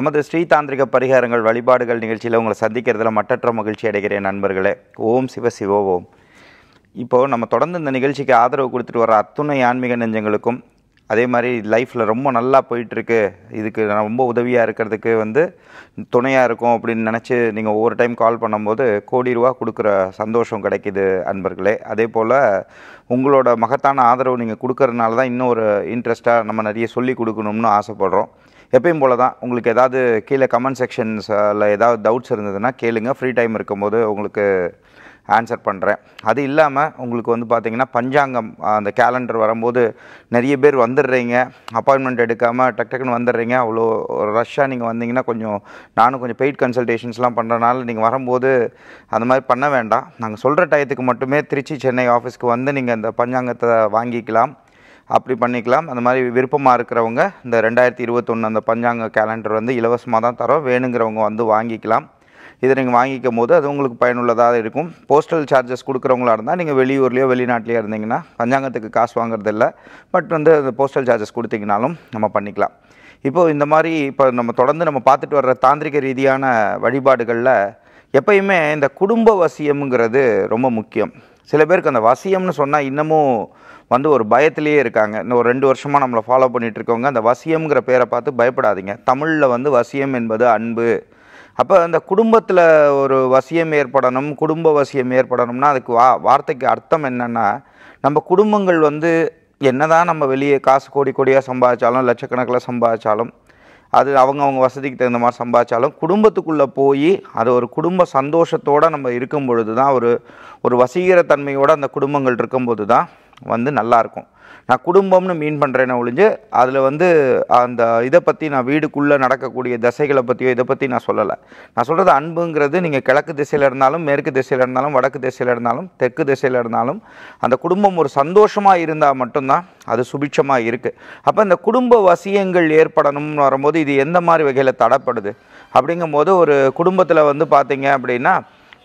நமது ஸ்ரீதாந்திரிக பரிகாரங்கள் வழிபாடுகள் நிகழ்ச்சியில் உங்களை சந்திக்கிறதுல மட்டற்ற மகிழ்ச்சி அடைகிறேன் நண்பர்களே ஓம் சிவ சிவோ ஓம் இப்போது நம்ம தொடர்ந்து இந்த நிகழ்ச்சிக்கு ஆதரவு கொடுத்துட்டு வர அத்துணை ஆன்மீக நெஞ்சங்களுக்கும் அதே மாதிரி லைஃப்பில் ரொம்ப நல்லா போயிட்டுருக்கு இதுக்கு நான் ரொம்ப உதவியாக இருக்கிறதுக்கு வந்து துணையாக இருக்கும் அப்படின்னு நினச்சி நீங்கள் ஒவ்வொரு டைம் கால் பண்ணும்போது கோடி ரூபா கொடுக்குற சந்தோஷம் கிடைக்கிது அன்பர்களே அதே போல் உங்களோட மகத்தான ஆதரவு நீங்கள் கொடுக்கறதுனால தான் இன்னும் ஒரு இன்ட்ரெஸ்ட்டாக நம்ம நிறைய சொல்லி கொடுக்கணும்னு ஆசைப்படுறோம் எப்பயும் போல் தான் உங்களுக்கு ஏதாவது கீழே கமெண்ட் செக்ஷன்ஸில் ஏதாவது டவுட்ஸ் இருந்ததுன்னா கேளுங்க ஃப்ரீ டைம் இருக்கும்போது உங்களுக்கு ஆன்சர் பண்ணுறேன் அது இல்லாமல் உங்களுக்கு வந்து பார்த்திங்கன்னா பஞ்சாங்கம் அந்த கேலண்டர் வரும்போது நிறைய பேர் வந்துடுறீங்க அப்பாயின்மெண்ட் எடுக்காமல் டக் டக்குன்னு வந்துடுறீங்க அவ்வளோ ரஷ்ஷாக நீங்கள் வந்தீங்கன்னா கொஞ்சம் நானும் கொஞ்சம் பெய்ட் கன்சல்டேஷன்ஸ்லாம் பண்ணுறனால நீங்கள் வரும்போது அந்த மாதிரி பண்ண வேண்டாம் நாங்கள் சொல்கிற டயத்துக்கு மட்டுமே திருச்சி சென்னை ஆஃபீஸ்க்கு வந்து நீங்கள் அந்த பஞ்சாங்கத்தை வாங்கிக்கலாம் அப்படி பண்ணிக்கலாம் அந்த மாதிரி விருப்பமாக இருக்கிறவங்க இந்த ரெண்டாயிரத்தி இருபத்தொன்று அந்த பஞ்சாங்க கேலண்டர் வந்து இலவசமாக தான் தரோம் வேணுங்கிறவங்க வந்து வாங்கிக்கலாம் இதை நீங்கள் வாங்கிக்கும் போது அது உங்களுக்கு பயனுள்ளதாக இருக்கும் போஸ்டல் சார்ஜஸ் கொடுக்குறவங்களா இருந்தால் நீங்கள் வெளியூர்லேயோ வெளிநாட்டிலேயோ இருந்தீங்கன்னா பஞ்சாங்கத்துக்கு காசு வாங்குறதில்ல பட் வந்து அந்த போஸ்டல் சார்ஜஸ் கொடுத்தீங்கனாலும் நம்ம பண்ணிக்கலாம் இப்போது இந்த மாதிரி இப்போ நம்ம தொடர்ந்து நம்ம பார்த்துட்டு வர்ற தாந்திரிக ரீதியான வழிபாடுகளில் எப்பயுமே இந்த குடும்ப வசியம்ங்கிறது ரொம்ப முக்கியம் சில பேருக்கு அந்த வசியம்னு சொன்னால் இன்னமும் வந்து ஒரு பயத்திலேயே இருக்காங்க இந்த ஒரு ரெண்டு வருஷமாக நம்மளை ஃபாலோ பண்ணிகிட்டு இருக்கவங்க அந்த வசியம்ங்கிற பேரை பார்த்து பயப்படாதீங்க தமிழில் வந்து வசியம் என்பது அன்பு அப்போ அந்த குடும்பத்தில் ஒரு வசியம் ஏற்படணும் குடும்ப வசியம் ஏற்படணும்னா அதுக்கு வா வார்த்தைக்கு அர்த்தம் என்னென்னா நம்ம குடும்பங்கள் வந்து என்ன தான் நம்ம வெளியே காசு கோடி கோடியாக சம்பாதிச்சாலும் லட்சக்கணக்கில் சம்பாதிச்சாலும் அது அவங்க அவங்க வசதிக்கு தகுந்த மாதிரி சம்பாதிச்சாலும் குடும்பத்துக்குள்ளே போய் அது ஒரு குடும்ப சந்தோஷத்தோடு நம்ம இருக்கும் பொழுது தான் ஒரு ஒரு வசீகரத்தன்மையோடு அந்த குடும்பங்கள் இருக்கும்போது தான் வந்து நல்லாயிருக்கும் நான் குடும்பம்னு மீன் பண்ணுறேன்னு ஒழிஞ்சு அதில் வந்து அந்த இதை பற்றி நான் வீடுக்குள்ளே நடக்கக்கூடிய தசைகளை பற்றியோ இதை பற்றி நான் சொல்லலை நான் சொல்கிறது அன்புங்கிறது நீங்கள் கிழக்கு திசையில் இருந்தாலும் மேற்கு திசையில் இருந்தாலும் வடக்கு திசையில் இருந்தாலும் தெற்கு திசையில் இருந்தாலும் அந்த குடும்பம் ஒரு சந்தோஷமாக இருந்தால் மட்டும்தான் அது சுபிட்சமாக இருக்குது அப்போ இந்த குடும்ப வசியங்கள் ஏற்படணும்னு வரும்போது இது எந்த மாதிரி வகையில் தடப்படுது அப்படிங்கும்போது ஒரு குடும்பத்தில் வந்து பார்த்தீங்க அப்படின்னா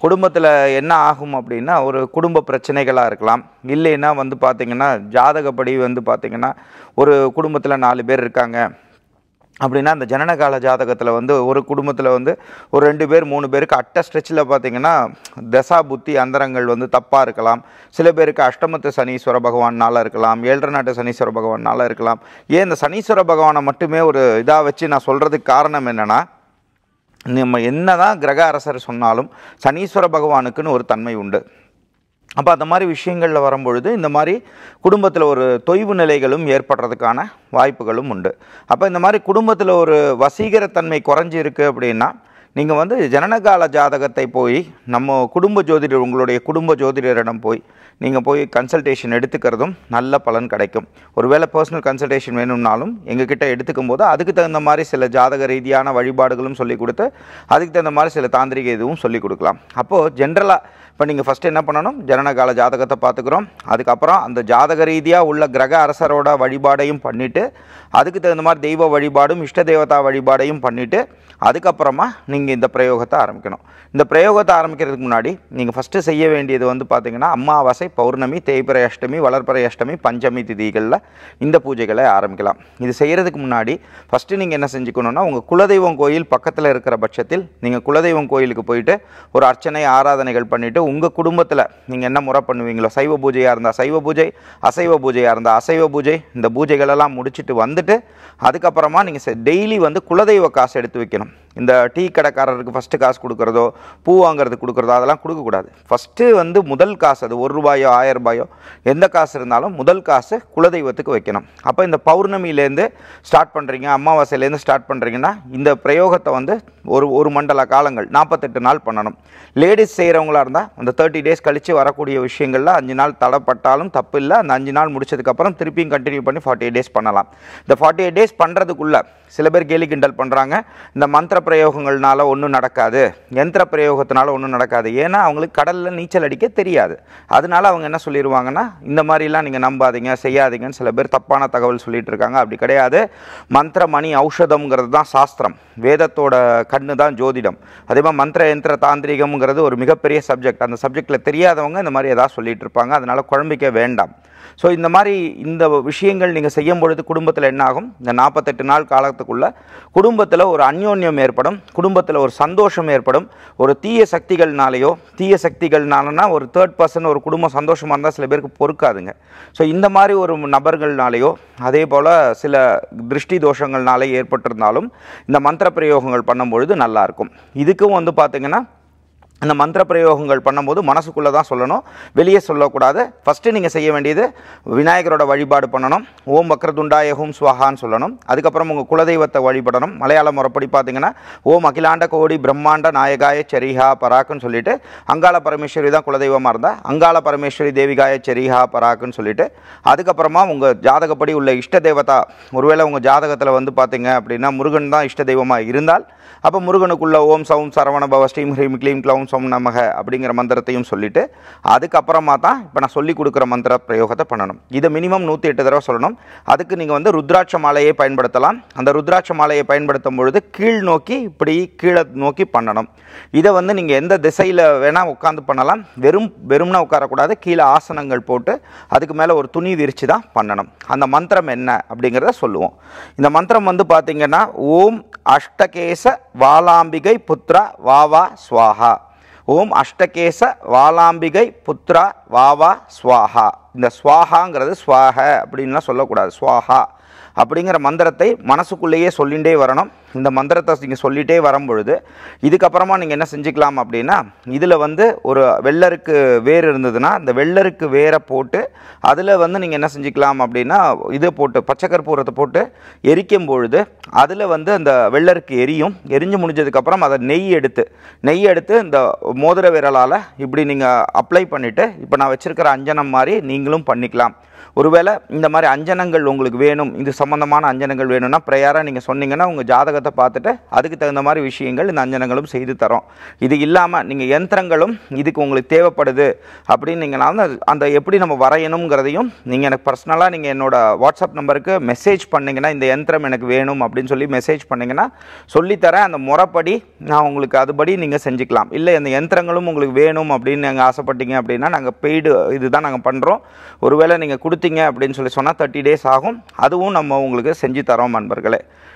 குடும்பத்தில் என்ன ஆகும் அப்படின்னா ஒரு குடும்ப பிரச்சனைகளாக இருக்கலாம் இல்லைன்னா வந்து பார்த்திங்கன்னா ஜாதகப்படி வந்து பார்த்திங்கன்னா ஒரு குடும்பத்தில் நாலு பேர் இருக்காங்க அப்படின்னா அந்த ஜனனகால ஜாதகத்தில் வந்து ஒரு குடும்பத்தில் வந்து ஒரு ரெண்டு பேர் மூணு பேருக்கு அட்ட ஸ்ட்ரெச்சில் பார்த்திங்கன்னா தசா புத்தி அந்தரங்கள் வந்து தப்பாக இருக்கலாம் சில பேருக்கு அஷ்டமத்து சனீஸ்வர பகவானால் இருக்கலாம் ஏழரை நாட்டு சனீஸ்வர பகவானால் இருக்கலாம் ஏன் இந்த சனீஸ்வர பகவானை மட்டுமே ஒரு இதாக வச்சு நான் சொல்கிறதுக்கு காரணம் என்னென்னா நம்ம என்ன தான் கிரக அரசர் சொன்னாலும் சனீஸ்வர பகவானுக்குன்னு ஒரு தன்மை உண்டு அப்போ அந்த மாதிரி விஷயங்களில் வரும்பொழுது இந்த மாதிரி குடும்பத்தில் ஒரு தொய்வு நிலைகளும் ஏற்படுறதுக்கான வாய்ப்புகளும் உண்டு அப்போ இந்த மாதிரி குடும்பத்தில் ஒரு வசீகரத்தன்மை குறைஞ்சிருக்கு அப்படின்னா நீங்கள் வந்து ஜனனகால ஜாதகத்தை போய் நம்ம குடும்ப ஜோதிடர் உங்களுடைய குடும்ப ஜோதிடரிடம் போய் நீங்கள் போய் கன்சல்டேஷன் எடுத்துக்கிறதும் நல்ல பலன் கிடைக்கும் ஒருவேளை பர்சனல் கன்சல்டேஷன் வேணும்னாலும் எங்ககிட்ட எடுத்துக்கும் போது அதுக்கு தகுந்த மாதிரி சில ஜாதக ரீதியான வழிபாடுகளும் சொல்லிக் கொடுத்து அதுக்கு தகுந்த மாதிரி சில தாந்திரிக இதுவும் சொல்லிக் கொடுக்கலாம் அப்போது ஜென்ரலாக இப்போ நீங்கள் ஃபஸ்ட்டு என்ன பண்ணணும் ஜனன கால ஜாதகத்தை பார்த்துக்குறோம் அதுக்கப்புறம் அந்த ஜாதக ரீதியாக உள்ள கிரக அரசரோட வழிபாடையும் பண்ணிவிட்டு அதுக்கு தகுந்த மாதிரி தெய்வ வழிபாடும் இஷ்ட தேவதா வழிபாடையும் பண்ணிவிட்டு அதுக்கப்புறமா நீங்கள் இந்த பிரயோகத்தை ஆரம்பிக்கணும் இந்த பிரயோகத்தை ஆரம்பிக்கிறதுக்கு முன்னாடி நீங்கள் ஃபஸ்ட்டு செய்ய வேண்டியது வந்து பார்த்திங்கன்னா அம்மாவாசை பௌர்ணமி தேய்பிரை அஷ்டமி வளர்ப்பிரை அஷ்டமி பஞ்சமி திதிகளில் இந்த பூஜைகளை ஆரம்பிக்கலாம் இது செய்கிறதுக்கு முன்னாடி ஃபஸ்ட்டு நீங்கள் என்ன செஞ்சுக்கணுன்னா உங்கள் குலதெய்வம் கோயில் பக்கத்தில் இருக்கிற பட்சத்தில் நீங்கள் குலதெய்வம் கோயிலுக்கு போயிட்டு ஒரு அர்ச்சனை ஆராதனைகள் பண்ணிவிட்டு உங்கள் குடும்பத்தில் நீங்கள் என்ன முறை பண்ணுவீங்களோ சைவ பூஜையாக இருந்தால் சைவ பூஜை அசைவ பூஜையாக இருந்தால் அசைவ பூஜை இந்த பூஜைகளெல்லாம் முடிச்சுட்டு வந்துட்டு அதுக்கப்புறமா நீங்கள் டெய்லி வந்து குலதெய்வ காசு எடுத்து வைக்கணும் இந்த டீ கடைக்காரருக்கு ஃபஸ்ட்டு காசு கொடுக்குறதோ பூ வாங்குறதுக்கு கொடுக்குறதோ அதெல்லாம் கொடுக்கக்கூடாது ஃபஸ்ட்டு வந்து முதல் காசு அது ஒரு ரூபாயோ ஆயிரம் ரூபாயோ எந்த காசு இருந்தாலும் முதல் காசு குலதெய்வத்துக்கு வைக்கணும் அப்போ இந்த பௌர்ணமியிலேருந்து ஸ்டார்ட் பண்ணுறீங்க அமாவாசையிலேருந்து ஸ்டார்ட் பண்ணுறீங்கன்னா இந்த பிரயோகத்தை வந்து ஒரு ஒரு மண்டல காலங்கள் நாற்பத்தெட்டு நாள் பண்ணணும் லேடிஸ் செய்கிறவங்களாக இருந்தால் அந்த தேர்ட்டி டேஸ் கழித்து வரக்கூடிய விஷயங்களில் அஞ்சு நாள் தடைப்பட்டாலும் தப்பு இல்லை அந்த அஞ்சு நாள் முடிச்சதுக்கப்புறம் திருப்பியும் கண்டினியூ பண்ணி ஃபார்ட்டி எயிட் டேஸ் பண்ணலாம் இந்த ஃபார்ட்டி எயிட் டேஸ் பண்ணுறதுக்குள்ளே சில பேர் கேலி கிண்டல் பண்ணுறாங்க இந்த மந்திர பிரயோகங்கள்னால ஒன்றும் நடக்காது யந்திர பிரயோகத்தினால ஒன்றும் நடக்காது ஏன்னா அவங்களுக்கு கடலில் நீச்சல் அடிக்க தெரியாது அதனால அவங்க என்ன சொல்லிடுவாங்கன்னா இந்த மாதிரிலாம் நீங்கள் நம்பாதீங்க செய்யாதீங்கன்னு சில பேர் தப்பான தகவல் சொல்லிட்டு இருக்காங்க அப்படி கிடையாது மந்திர மணி ஔஷதம்ங்கிறது தான் சாஸ்திரம் வேதத்தோட கண்ணு தான் ஜோதிடம் அதே மாதிரி மந்திர யந்திர தாந்திரிகம்ங்கிறது ஒரு மிகப்பெரிய சப்ஜெக்ட் அந்த சப்ஜெக்டில் தெரியாதவங்க இந்த மாதிரி ஏதாவது சொல்லிகிட்டு இருப்பாங்க அதனால் குழம்பிக்க வேண்டாம் ஸோ இந்த மாதிரி இந்த விஷயங்கள் நீங்கள் செய்யும் பொழுது குடும்பத்தில் என்னாகும் இந்த நாற்பத்தெட்டு நாள் காலத்துக்குள்ளே குடும்பத்தில் ஒரு அந்யோன்யம் ஏற்படும் குடும்பத்தில் ஒரு சந்தோஷம் ஏற்படும் ஒரு தீய சக்திகள்னாலேயோ தீய சக்திகள்னாலனா ஒரு தேர்ட் பர்சன் ஒரு குடும்பம் சந்தோஷமாக இருந்தால் சில பேருக்கு பொறுக்காதுங்க ஸோ இந்த மாதிரி ஒரு நபர்கள்னாலேயோ அதே போல் சில திருஷ்டி தோஷங்கள்னாலே ஏற்பட்டிருந்தாலும் இந்த மந்திர பிரயோகங்கள் பண்ணும்பொழுது நல்லாயிருக்கும் இதுக்கும் வந்து பார்த்திங்கன்னா அந்த மந்திர பிரயோகங்கள் பண்ணும்போது மனசுக்குள்ளே தான் சொல்லணும் வெளியே சொல்லக்கூடாது ஃபஸ்ட்டு நீங்கள் செய்ய வேண்டியது விநாயகரோட வழிபாடு பண்ணணும் ஓம் வக்ரதுண்டாய ஹோம் ஸ்வாகான்னு சொல்லணும் அதுக்கப்புறம் உங்கள் குலதெய்வத்தை வழிபடணும் மலையாள முறைப்படி பார்த்தீங்கன்னா ஓம் அகிலாண்ட கோடி பிரம்மாண்ட நாயகாய செரிஹா பராக்குன்னு சொல்லிட்டு அங்காள பரமேஸ்வரி தான் குலதெய்வமாக இருந்தால் அங்காள பரமேஸ்வரி தேவிகாய செரிஹா பராக்குன்னு சொல்லிட்டு அதுக்கப்புறமா உங்கள் ஜாதகப்படி உள்ள இஷ்ட தேவதா ஒருவேளை உங்கள் ஜாதகத்தில் வந்து பார்த்தீங்க அப்படின்னா முருகன் தான் இஷ்ட தெய்வமாக இருந்தால் அப்போ முருகனுக்குள்ள ஓம் சவும் சரவண பவ ஸ்ரீம் ஹ்ரீம் கிளீம் க்ளவுன் ஸ்வம் நமக அப்படிங்கிற மந்திரத்தையும் சொல்லிவிட்டு அதுக்கப்புறமா தான் இப்போ நான் சொல்லி கொடுக்குற மந்திர பிரயோகத்தை பண்ணணும் இதை மினிமம் நூற்றி எட்டு தடவை சொல்லணும் அதுக்கு நீங்கள் வந்து ருத்ராட்ச மாலையை பயன்படுத்தலாம் அந்த ருத்ராட்ச மாலையை பயன்படுத்தும் பொழுது கீழ் நோக்கி இப்படி கீழே நோக்கி பண்ணணும் இதை வந்து நீங்கள் எந்த திசையில் வேணால் உட்காந்து பண்ணலாம் வெறும் வெறும்னா உட்காரக்கூடாது கீழே ஆசனங்கள் போட்டு அதுக்கு மேலே ஒரு துணி விரித்து தான் பண்ணணும் அந்த மந்திரம் என்ன அப்படிங்கிறத சொல்லுவோம் இந்த மந்திரம் வந்து பார்த்திங்கன்னா ஓம் அஷ்டகேச வாலாம்பிகை புத்ரா வாவா ஸ்வாஹா ஓம் அஷ்டகேச வாலாம்பிகை புத்ரா வாவா ஸ்வாஹா இந்த ஸ்வாஹாங்கிறது ஸ்வாஹ அப்படின்லாம் சொல்லக்கூடாது ஸ்வாஹா அப்படிங்கிற மந்திரத்தை மனசுக்குள்ளேயே சொல்லிகிட்டே வரணும் இந்த மந்திரத்தை நீங்கள் சொல்லிகிட்டே வரும்பொழுது இதுக்கப்புறமா நீங்கள் என்ன செஞ்சுக்கலாம் அப்படின்னா இதில் வந்து ஒரு வெள்ளருக்கு வேர் இருந்ததுன்னா இந்த வெள்ளருக்கு வேரை போட்டு அதில் வந்து நீங்கள் என்ன செஞ்சுக்கலாம் அப்படின்னா இது போட்டு பச்சை கற்பூரத்தை போட்டு எரிக்கும் பொழுது அதில் வந்து அந்த வெள்ளருக்கு எரியும் எரிஞ்சு முடிஞ்சதுக்கப்புறம் அதை நெய் எடுத்து நெய் எடுத்து இந்த மோதிர விரலால் இப்படி நீங்கள் அப்ளை பண்ணிவிட்டு இப்போ நான் வச்சுருக்கிற அஞ்சனம் மாதிரி நீங்களும் பண்ணிக்கலாம் ஒருவேளை இந்த மாதிரி அஞ்சனங்கள் உங்களுக்கு வேணும் இது சம்மந்தமான அஞ்சனங்கள் வேணும்னா ப்ரேயராக நீங்கள் சொன்னீங்கன்னா உங்கள் ஜாதகத்தை ஜாதகத்தை பார்த்துட்டு அதுக்கு தகுந்த மாதிரி விஷயங்கள் இந்த அஞ்சனங்களும் செய்து தரோம் இது இல்லாமல் நீங்கள் யந்திரங்களும் இதுக்கு உங்களுக்கு தேவைப்படுது அப்படின்னு நீங்களாவது அந்த எப்படி நம்ம வரையணுங்கிறதையும் நீங்கள் எனக்கு பர்சனலாக நீங்கள் என்னோடய வாட்ஸ்அப் நம்பருக்கு மெசேஜ் பண்ணிங்கன்னா இந்த யந்திரம் எனக்கு வேணும் அப்படின்னு சொல்லி மெசேஜ் பண்ணிங்கன்னா சொல்லித்தரேன் அந்த முறைப்படி நான் உங்களுக்கு அதுபடி நீங்கள் செஞ்சுக்கலாம் இல்லை அந்த யந்திரங்களும் உங்களுக்கு வேணும் அப்படின்னு நாங்கள் ஆசைப்பட்டீங்க அப்படின்னா நாங்கள் பெய்டு இதுதான் நாங்கள் பண்ணுறோம் ஒருவேளை நீங்கள் கொடுத்தீங்க அப்படின்னு சொல்லி சொன்னால் தேர்ட்டி டேஸ் ஆகும் அதுவும் நம்ம உங்களுக்கு செஞ்சு தரோம் நண்பர்களே